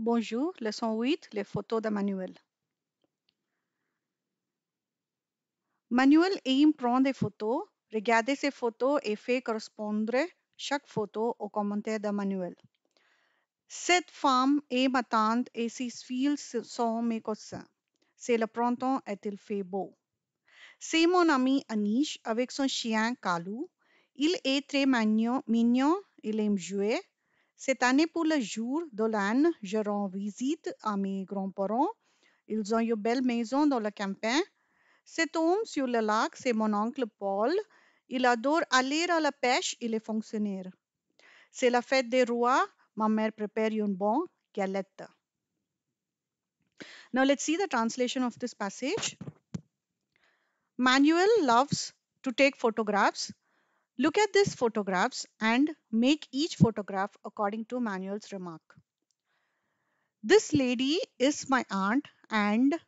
Bonjour, leçon 8, les photos de Manuel. Manuel aime prendre des photos. Regardez ces photos et faire correspondre chaque photo au commentaire de Manuel. Cette femme est ma tante et ses fils sont mes cousins. C'est le printemps et il fait beau. C'est mon ami Anish avec son chien Kalu. Il est très mignon, mignon il aime jouer. Cette année, pour le jour de je rends visite à mes grands-parents. Ils ont une belle maison dans le campagne. Cet homme sur le lac, c'est mon oncle Paul. Il adore aller à la pêche, il est fonctionnaire. C'est la fête des rois, ma mère prépare une bonne galette. Now let's see the translation of this passage. Manuel loves to take photographs. Look at these photographs and make each photograph according to Manuel's remark. This lady is my aunt and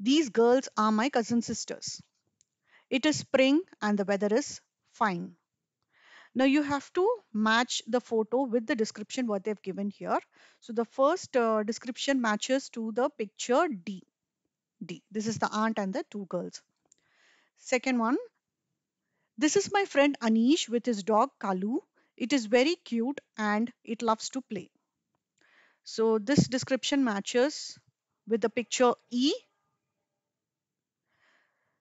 these girls are my cousin sisters. It is spring and the weather is fine. Now you have to match the photo with the description what they've given here. So the first uh, description matches to the picture D. D. This is the aunt and the two girls. Second one, this is my friend Anish with his dog Kalu. It is very cute and it loves to play. So this description matches with the picture E.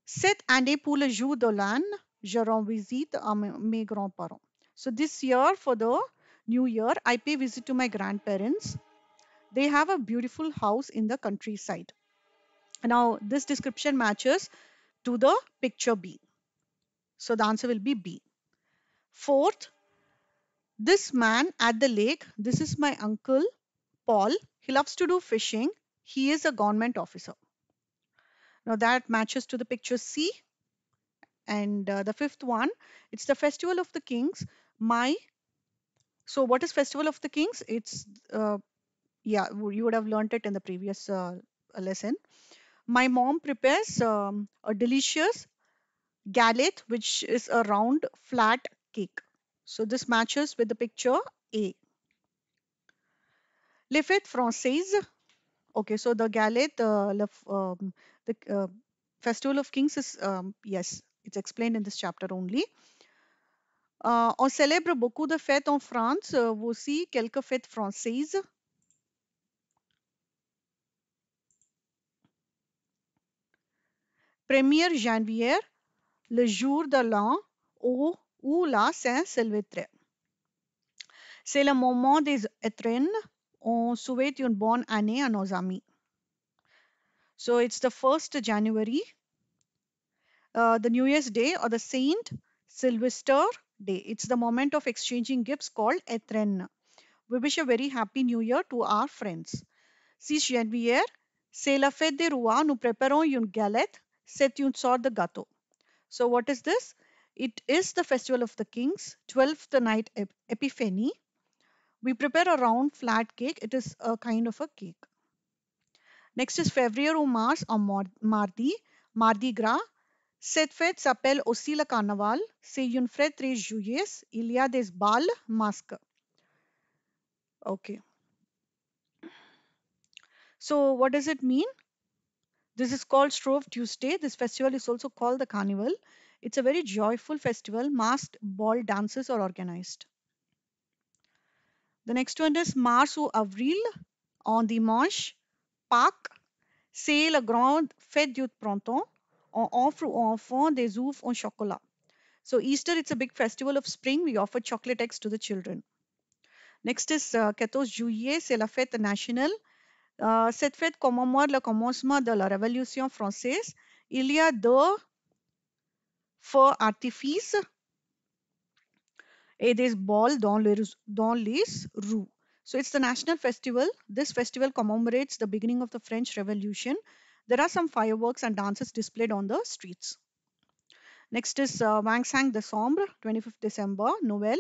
Cette année pour le jour de l'an, je rends visite à uh, mes grands-parents. So this year for the new year, I pay visit to my grandparents. They have a beautiful house in the countryside. Now this description matches to the picture B. So the answer will be B. Fourth, this man at the lake, this is my uncle Paul. He loves to do fishing. He is a government officer. Now that matches to the picture C. And uh, the fifth one, it's the festival of the kings. My, so what is festival of the kings? It's, uh, yeah, you would have learned it in the previous uh, lesson. My mom prepares um, a delicious galette, which is a round flat cake. So this matches with the picture A. Le fête française. Okay, so the galette, uh, le, um, the uh, festival of kings is, um, yes, it's explained in this chapter only. Uh, on célèbre beaucoup de fêtes en France, uh, voici quelques fêtes françaises. Premier janvier, le jour de l'an ou, ou la Saint-Sylvestre. C'est le moment des étrennes. On souhaite une bonne année à nos amis. So it's the 1st January, uh, the New Year's Day or the Saint Sylvester Day. It's the moment of exchanging gifts called Ethren. We wish a very happy new year to our friends. 6 janvier, c'est la fête des rois. Nous préparons une galette. C'est une sorte de gâteau. So what is this? It is the festival of the kings, 12th night Epiphany. We prepare a round flat cake. It is a kind of a cake. Next is or Mars or Mardi, Mardi Gras. Cette fête s'appelle aussi le carnaval. C'est une fête très joyeuse. Il y a des balles, masques. Okay. So what does it mean? This is called Shrove Tuesday. This festival is also called the Carnival. It's a very joyful festival. Masked ball dances are organized. The next one is Mars ou Avril on dimanche. Pâques, c'est la grande fête du printemps. On offre aux enfants des œufs en chocolat. So Easter, it's a big festival of spring. We offer chocolate eggs to the children. Next is uh, 14 juillet, c'est la fête nationale. Euh, cette fête commémore le commencement de la Révolution française. Il y a deux feux artifices et des balls dans les, dans les rues. So it's the national festival. This festival commemorates the beginning of the French Revolution. There are some fireworks and dances displayed on the streets. Next is uh, Vangsang Décembre, 25 December, Noël.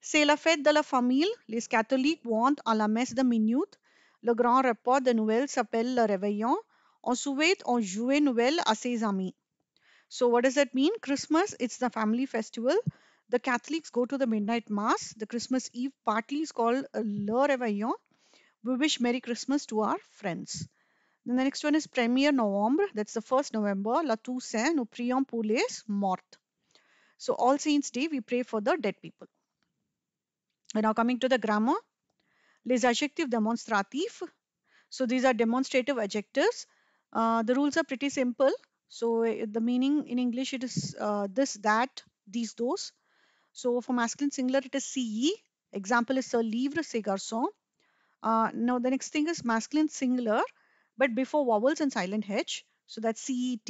C'est la fête de la famille. Les catholiques vont à la messe de minute le grand repas de Noël s'appelle le réveillon. Ensuite, on jouait Noël à ses amis. So what does that mean? Christmas, it's the family festival. The Catholics go to the midnight mass. The Christmas Eve party is called uh, Le Réveillon. We wish Merry Christmas to our friends. Then the next one is Premier Novembre. That's the 1st November. La Toussaint, nous prions pour les morts. So All Saints Day, we pray for the dead people. And now coming to the grammar les adjectifs demonstratifs. So these are demonstrative adjectives. Uh, the rules are pretty simple. So eh, the meaning in English, it is uh, this, that, these, those. So for masculine singular, it is CE. Example is se livre, se garçon. Uh, now the next thing is masculine singular, but before vowels and silent H. So that's CET.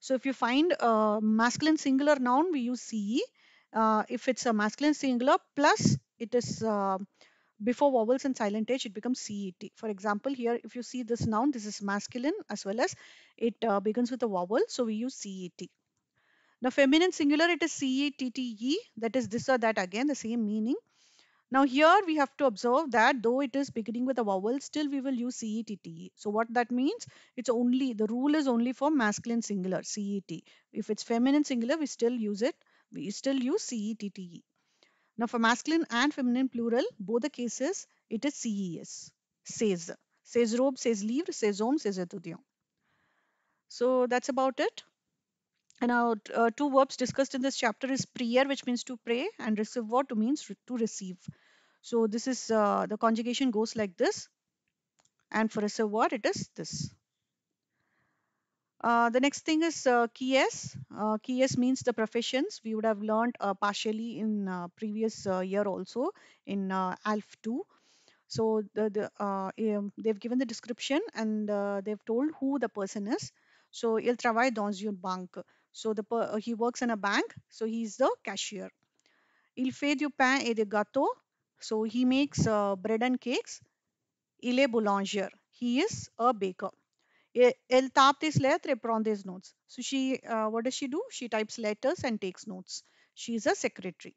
So if you find a masculine singular noun, we use CE. Uh, if it's a masculine singular plus it is uh, before vowels and silent h it becomes cet for example here if you see this noun this is masculine as well as it uh, begins with a vowel so we use cet now feminine singular it is cette that is this or that again the same meaning now here we have to observe that though it is beginning with a vowel still we will use cette so what that means it's only the rule is only for masculine singular cet if it's feminine singular we still use it we still use cette now for masculine and feminine plural, both the cases, it is CES, says, says robe, says lived, says says So that's about it. And now uh, two verbs discussed in this chapter is prayer, which means to pray, and receive to means re to receive. So this is, uh, the conjugation goes like this. And for reservoir, it is this. Uh, the next thing is uh, KS. Uh, KS means the professions. We would have learned uh, partially in uh, previous uh, year also in ALF 2. So the, the, um, they've given the description and they've told who the person is. So il travaille dans une banque. So the he works in a bank. So he's the cashier. Il fait du pain et des gâteaux. So he makes bread and cakes. Il est boulanger. He is a baker. I'll eh, tap this letter, tripper these notes. So she, uh, what does she do? She types letters and takes notes. She is a secretary.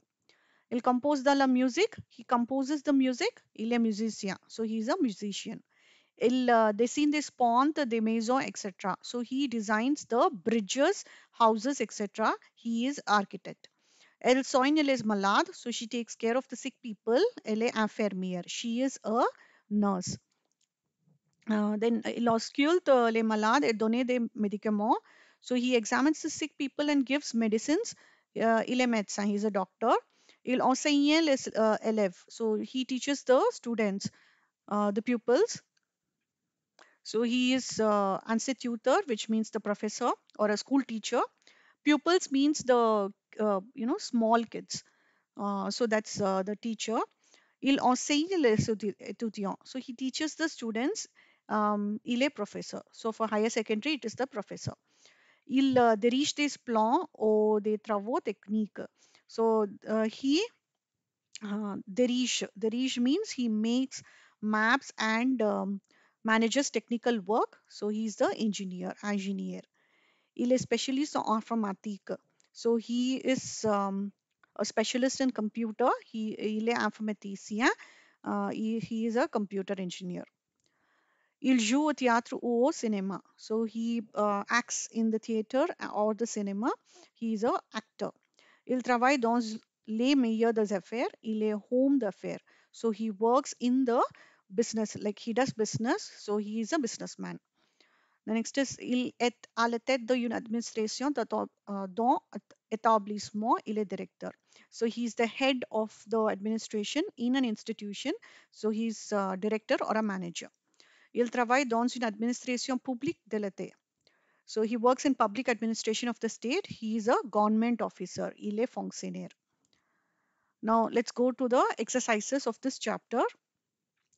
He'll compose the music. He composes the music. Il est musician. So he is a musician. Il uh, dessine des ponts, des maisons, etc. So he designs the bridges, houses, etc. He is architect. Elle soigne les malades. So she takes care of the sick people. Elle est infirmière. She is a nurse. Uh, then Eloscule uh, les malades et eh, donner des médicaments. So he examines the sick people and gives medicines. Uh, il est médecin, he's a doctor. Il enseigne les uh, élèves. So he teaches the students, uh, the pupils. So he is uh, tutor, which means the professor or a school teacher. Pupils means the, uh, you know, small kids. so that's the teacher. Il enseigne les étudiants. So he teaches the students um, il est professeur. So for higher secondary, it is the professor. Il euh, dirige des plans ou des travaux techniques. So uh, he uh, dirige. Dirige means he makes maps and um, manages technical work. So he is the engineer. Engineer. Il est spécialiste en informatique. So he is um, a specialist in computer. He il est informaticien. Uh, he, he is a computer engineer il joue au théâtre ou au cinema. So he uh, acts in the theater or the cinema. He is a actor. Il travaille dans les meilleurs des affaires. Il est home d'affaires. So he works in the business, like he does business. So he is a businessman. The next is il est à la tête une administration dont euh, établissement il est directeur. So he is the head of the administration in an institution. So he is a euh, director or a manager. Il travaille dans une administration publique délétée. So he works in public administration of the state. He is a government officer. Il est fonctionnaire. Now let's go to the exercises of this chapter.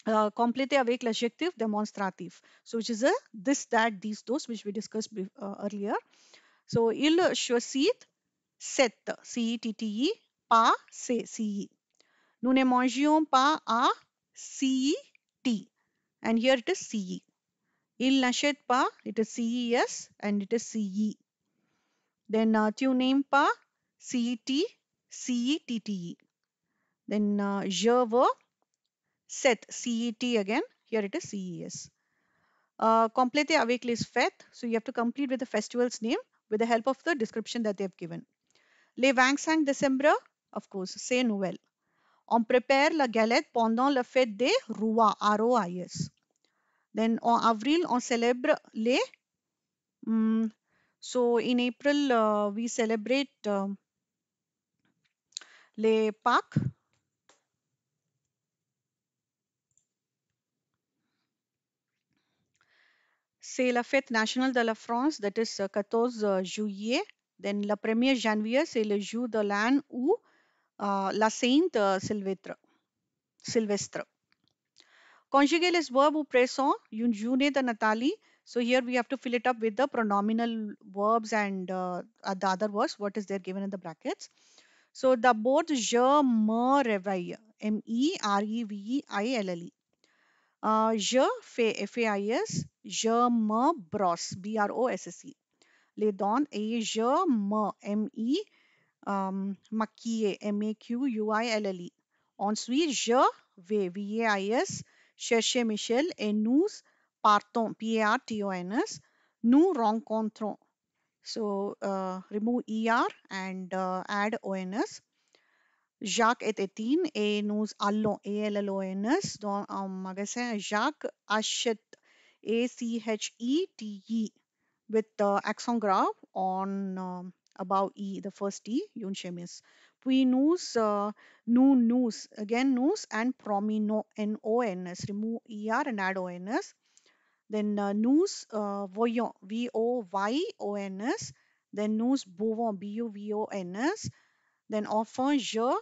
Uh, compléter avec l'adjectif démonstratif. So which is a this, that, these, those which we discussed uh, earlier. So il choisit cette, C-E-T-T-E, pas, c'est, C-E. Nous ne mangions pas à C-E-T and here it is CE. Il Nashed Pa, it is CES and it is CE. Then uh, name Pa, CET, CETTE. Then uh, Jervo, Set, CET again, here it is CES. Uh, complete the les fest. so you have to complete with the festival's name with the help of the description that they have given. Vang sang December, of course, say Noël. on prépare la galette pendant la fête des rois, r Then en avril, on célèbre les... Hmm, so in April, euh, we celebrate euh, les Pâques. C'est la fête nationale de la France, that is 14 euh, juillet. Then le 1er janvier, c'est le jour de l'An Où La Sainte Silvestre. Silvestre. Conjugalist verb ou présent, june the Natali. So here we have to fill it up with the pronominal verbs and uh, the other words, what is there given in the brackets. So the both je me reveille, m e r e v i l l e. Uh, je, F-A-I-S, je me brosse, B-R-O-S-S-E. Les dons et je me, M-E-R-E-V-E-I-L-L-E um, maquiller, M-A-Q-U-I-L-L-E. Ensuite, je vais, V-A-I-S, chercher Michel et nous partons, P-A-R-T-O-N-S, nous rencontrons. So, uh, remove ER and uh, add ONS. Jacques et Etienne et nous allons, A-L-L-O-N-S. dans un magasin, Jacques achète, A-C-H-E-T-E, A C H E T E with the uh, axon graph on um, above E, the first E, Yunchemis. Puinus, uh, nu, nous, again nous and promino, N-O-N-S, remove E-R and add O-N-S. Then uh, nous, uh, V-O-Y-O-N-S. Then nous, bovon, B-U-V-O-N-S. Then enfant, je,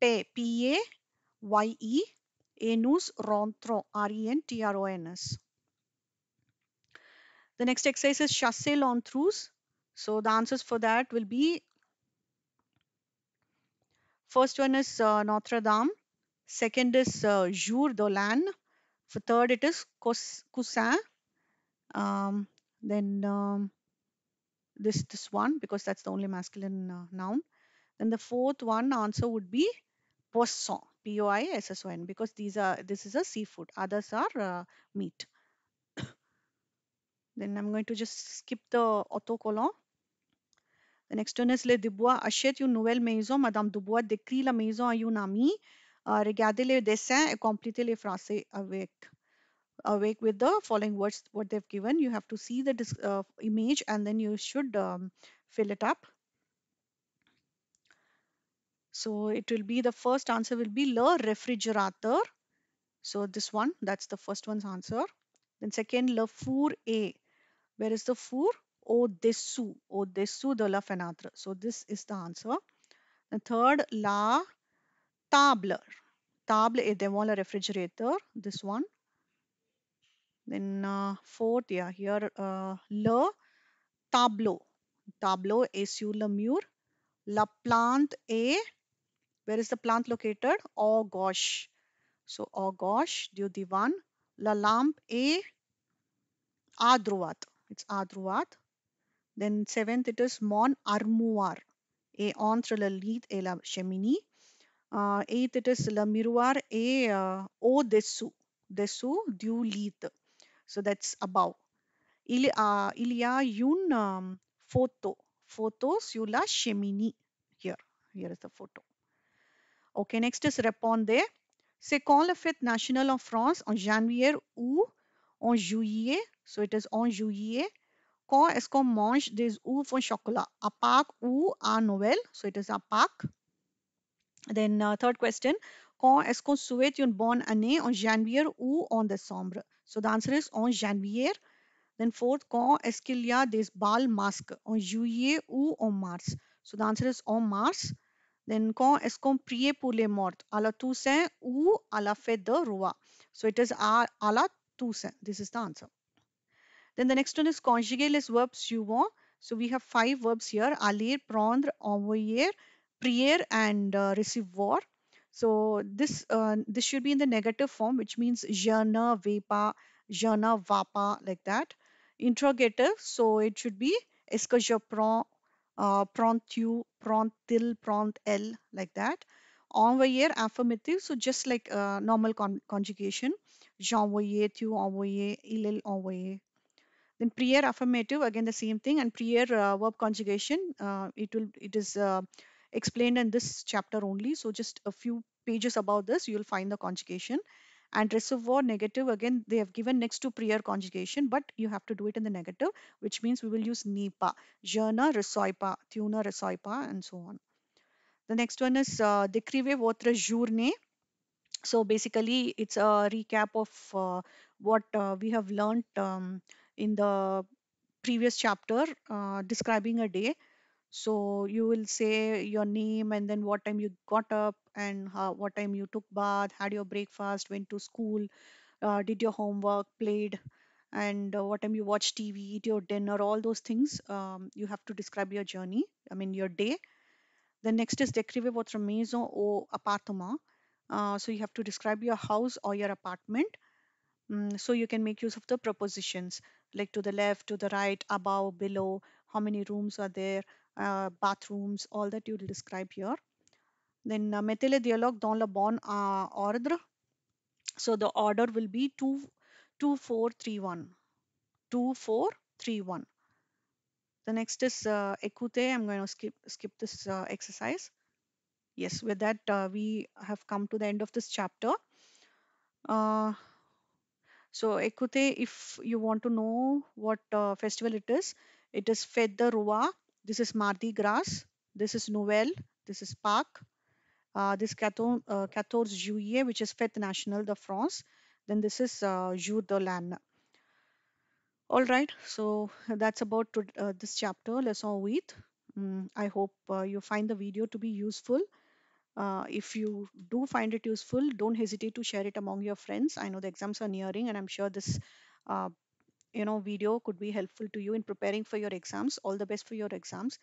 paye, P-A-Y-E. Et nous, rentron, R-E-N-T-R-O-N-S. The next exercise is chassez l'entruse. So the answers for that will be first one is uh, Notre Dame, second is uh, Jour d'Olan, for third it is Cousin, Coussin, um, then um, this this one because that's the only masculine uh, noun. Then the fourth one answer would be poisson, P-O-I-S-S-O-N because these are this is a seafood. Others are uh, meat. then I'm going to just skip the autocolon the Next one is le Dubois achète une nouvelle maison. Madame Dubois décrit la maison à une amie. Uh, regardez les dessins et complétez les phrases avec. Awake with the following words what they've given. You have to see the uh, image and then you should um, fill it up. So it will be the first answer will be le réfrigérateur. So this one, that's the first one's answer. Then second, le four a. Where is the four? Odesu, Odesu de la Fenatra. So this is the answer. The third, La Tabler. Table is a refrigerator, this one. Then uh, fourth, yeah, here, uh, Le Tableau. Tableau est sur la mur. La plante est, where is the plant located? Oh gosh. So, oh gosh, du divan. La lampe est à droite. It's à then seventh, it is Mon Armuar. A entre la lit et la cheminée. Uh, eighth, it is La Miroir et uh, Au-dessous. Dessous, du lit. So that's above. Il, uh, il y a une um, photo. Photo sur la cheminée. Here, here is the photo. Okay, next is Reponde. C'est quand la fête nationale en France? En janvier ou en juillet? So it is en juillet. Quand est-ce qu'on mange des œufs au chocolat? À Pâques ou à Noël? So it is à Pâques. Then uh, third question. Quand est-ce qu'on souhaite une bonne année en janvier ou en décembre? So the answer is en janvier. Then fourth, quand est-ce qu'il y a des balles masques? En juillet ou en mars? So the answer is en mars. Then quand est-ce qu'on prie pour les morts? À la Toussaint ou à la fête de roi? So it is à, à la Toussaint. This is the answer. Then the next one is conjugalis is verb suivant. So we have five verbs here, aller, prendre, envoyer, prier and uh, recevoir. So this uh, this should be in the negative form, which means jana vepa, jana vapa, like that. Interrogative, so it should be est-ce que je prends, uh, prends tu, prends il, prends elle, like that. Envoyer, affirmative, so just like uh, normal con conjugation, j'envoyais, tu envoyais, il, elle envoyait, then prior affirmative, again the same thing, and prior uh, verb conjugation, uh, it will it is uh, explained in this chapter only. So just a few pages about this, you will find the conjugation. And reservoir negative, again they have given next to prior conjugation, but you have to do it in the negative, which means we will use nipa, jana resoipa, tuna resoipa, and so on. The next one is uh, décrivez votre So basically, it's a recap of uh, what uh, we have learnt um, in the previous chapter uh, describing a day so you will say your name and then what time you got up and how, what time you took bath had your breakfast went to school uh, did your homework played and uh, what time you watch tv eat your dinner all those things um, you have to describe your journey i mean your day the next is descrever votre maison ou appartement uh, so you have to describe your house or your apartment mm, so you can make use of the prepositions like to the left, to the right, above, below, how many rooms are there, uh, bathrooms, all that you will describe here. Then uh, methyl dialogue dans le bon uh, ordre. So the order will be 2, 2 4 3 1. 2 4 3 1. The next is uh, écoutez. I'm going to skip skip this uh, exercise. Yes, with that uh, we have come to the end of this chapter. Uh, so, Ekute, if you want to know what uh, festival it is, it is Fête de Roi. This is Mardi Gras. This is Nouvel. This is Park. Uh, this is uh, 14 Juillet, which is Fête Nationale de France. Then this is uh, Jour de l'Anne. All right, so that's about to, uh, this chapter, Lesson 8. Mm, I hope uh, you find the video to be useful. Uh, if you do find it useful, don't hesitate to share it among your friends. I know the exams are nearing, and I'm sure this, uh, you know, video could be helpful to you in preparing for your exams. All the best for your exams.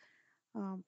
Um,